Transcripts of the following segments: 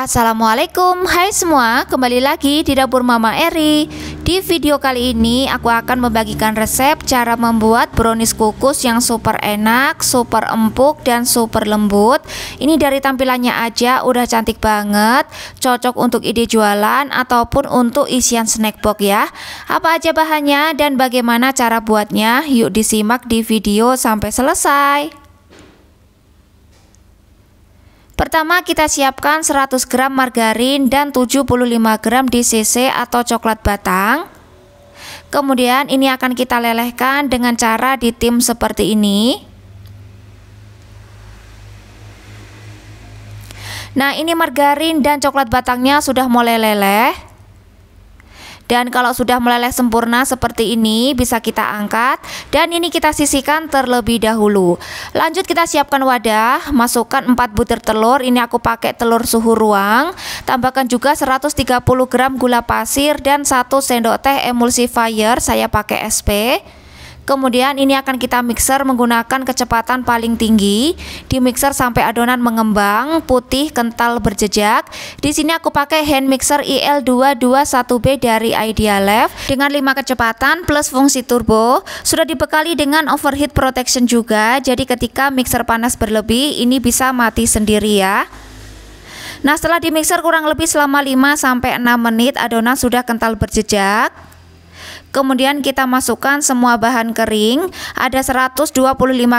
Assalamualaikum, hai semua, kembali lagi di dapur Mama Eri. Di video kali ini aku akan membagikan resep cara membuat brownies kukus yang super enak, super empuk dan super lembut. Ini dari tampilannya aja udah cantik banget, cocok untuk ide jualan ataupun untuk isian snack box ya. Apa aja bahannya dan bagaimana cara buatnya? Yuk disimak di video sampai selesai. Pertama kita siapkan 100 gram margarin dan 75 gram DCC atau coklat batang Kemudian ini akan kita lelehkan dengan cara ditim seperti ini Nah ini margarin dan coklat batangnya sudah mulai leleh dan kalau sudah meleleh sempurna seperti ini bisa kita angkat dan ini kita sisihkan terlebih dahulu. Lanjut kita siapkan wadah, masukkan 4 butir telur. Ini aku pakai telur suhu ruang. Tambahkan juga 130 gram gula pasir dan 1 sendok teh emulsifier saya pakai SP. Kemudian ini akan kita mixer menggunakan kecepatan paling tinggi. Di mixer sampai adonan mengembang, putih, kental berjejak. Di sini aku pakai hand mixer IL221B dari Idealife dengan 5 kecepatan plus fungsi turbo. Sudah dibekali dengan overheat protection juga. Jadi ketika mixer panas berlebih, ini bisa mati sendiri ya. Nah setelah di mixer kurang lebih selama 5 sampai 6 menit adonan sudah kental berjejak Kemudian kita masukkan semua bahan kering, ada 125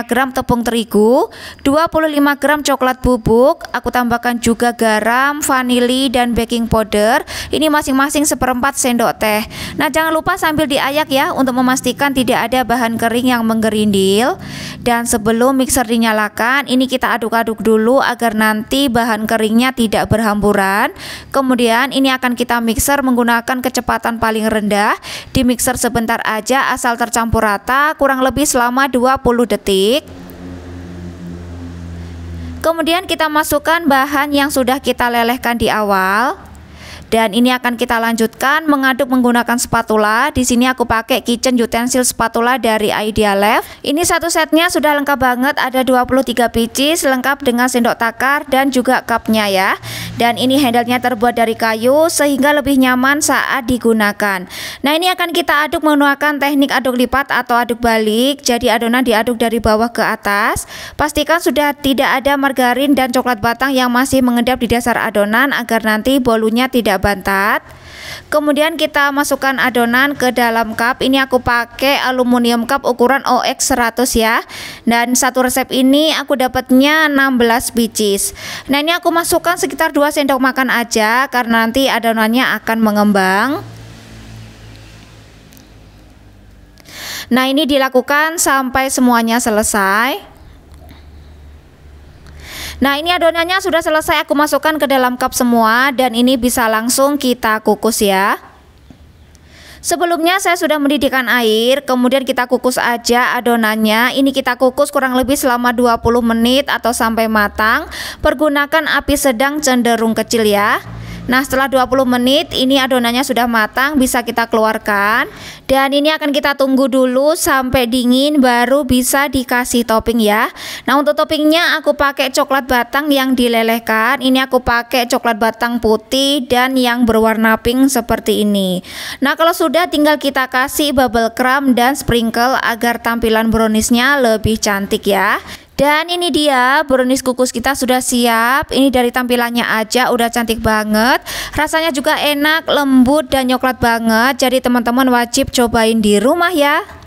gram tepung terigu, 25 gram coklat bubuk, aku tambahkan juga garam, vanili dan baking powder. Ini masing-masing seperempat sendok teh. Nah, jangan lupa sambil diayak ya untuk memastikan tidak ada bahan kering yang menggerindil. Dan sebelum mixer dinyalakan, ini kita aduk-aduk dulu agar nanti bahan keringnya tidak berhamburan. Kemudian ini akan kita mixer menggunakan kecepatan paling rendah di mixer sebentar aja asal tercampur rata kurang lebih selama 20 detik kemudian kita masukkan bahan yang sudah kita lelehkan di awal dan ini akan kita lanjutkan mengaduk menggunakan spatula. Di sini aku pakai kitchen utensil spatula dari Idealife. Ini satu setnya sudah lengkap banget, ada 23 biji lengkap dengan sendok takar dan juga cupnya ya. Dan ini handle-nya terbuat dari kayu sehingga lebih nyaman saat digunakan. Nah, ini akan kita aduk menggunakan teknik aduk lipat atau aduk balik. Jadi adonan diaduk dari bawah ke atas. Pastikan sudah tidak ada margarin dan coklat batang yang masih mengendap di dasar adonan agar nanti bolunya tidak bantat kemudian kita masukkan adonan ke dalam cup ini aku pakai aluminium cup ukuran OX100 ya dan satu resep ini aku dapatnya 16 biji nah ini aku masukkan sekitar 2 sendok makan aja karena nanti adonannya akan mengembang nah ini dilakukan sampai semuanya selesai Nah ini adonannya sudah selesai aku masukkan ke dalam cup semua dan ini bisa langsung kita kukus ya Sebelumnya saya sudah mendidihkan air kemudian kita kukus aja adonannya Ini kita kukus kurang lebih selama 20 menit atau sampai matang Pergunakan api sedang cenderung kecil ya Nah setelah 20 menit ini adonannya sudah matang bisa kita keluarkan Dan ini akan kita tunggu dulu sampai dingin baru bisa dikasih topping ya Nah untuk toppingnya aku pakai coklat batang yang dilelehkan Ini aku pakai coklat batang putih dan yang berwarna pink seperti ini Nah kalau sudah tinggal kita kasih bubble crumb dan sprinkle agar tampilan browniesnya lebih cantik ya dan ini dia brownies kukus kita sudah siap Ini dari tampilannya aja udah cantik banget Rasanya juga enak, lembut dan coklat banget Jadi teman-teman wajib cobain di rumah ya